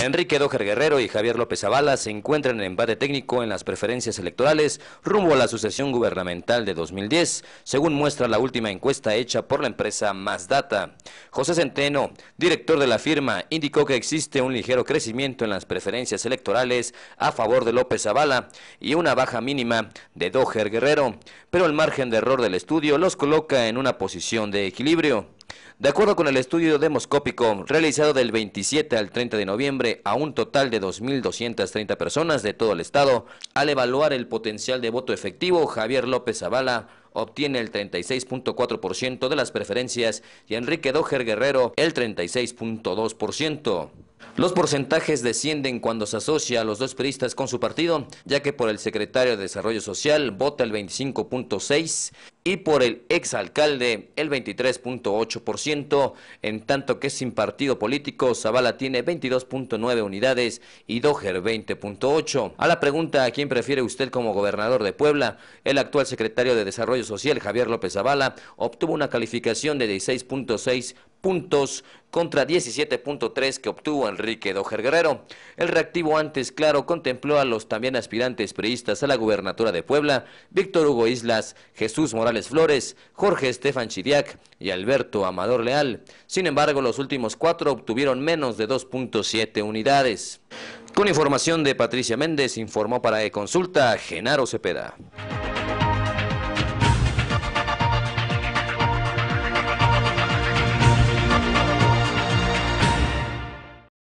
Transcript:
Enrique Dojer Guerrero y Javier López Zavala se encuentran en embate técnico en las preferencias electorales rumbo a la sucesión gubernamental de 2010, según muestra la última encuesta hecha por la empresa Más José Centeno, director de la firma, indicó que existe un ligero crecimiento en las preferencias electorales a favor de López Zavala y una baja mínima de Dóger Guerrero, pero el margen de error del estudio los coloca en una posición de equilibrio. De acuerdo con el estudio demoscópico realizado del 27 al 30 de noviembre a un total de 2.230 personas de todo el estado, al evaluar el potencial de voto efectivo, Javier López Zavala obtiene el 36.4% de las preferencias y Enrique Dóger Guerrero el 36.2%. Los porcentajes descienden cuando se asocia a los dos periodistas con su partido, ya que por el secretario de Desarrollo Social vota el 25.6% y por el exalcalde el 23.8%, en tanto que sin partido político Zavala tiene 22.9 unidades y Doher 20.8. A la pregunta a quién prefiere usted como gobernador de Puebla, el actual secretario de Desarrollo Social Javier López Zavala obtuvo una calificación de 16.6 puntos contra 17.3 que obtuvo Enrique Dojer Guerrero. El reactivo antes claro contempló a los también aspirantes priistas a la gubernatura de Puebla, Víctor Hugo Islas, Jesús Morales Flores, Jorge Estefan Chidiac y Alberto Amador Leal. Sin embargo, los últimos cuatro obtuvieron menos de 2.7 unidades. Con información de Patricia Méndez, informó para E-Consulta Genaro Cepeda.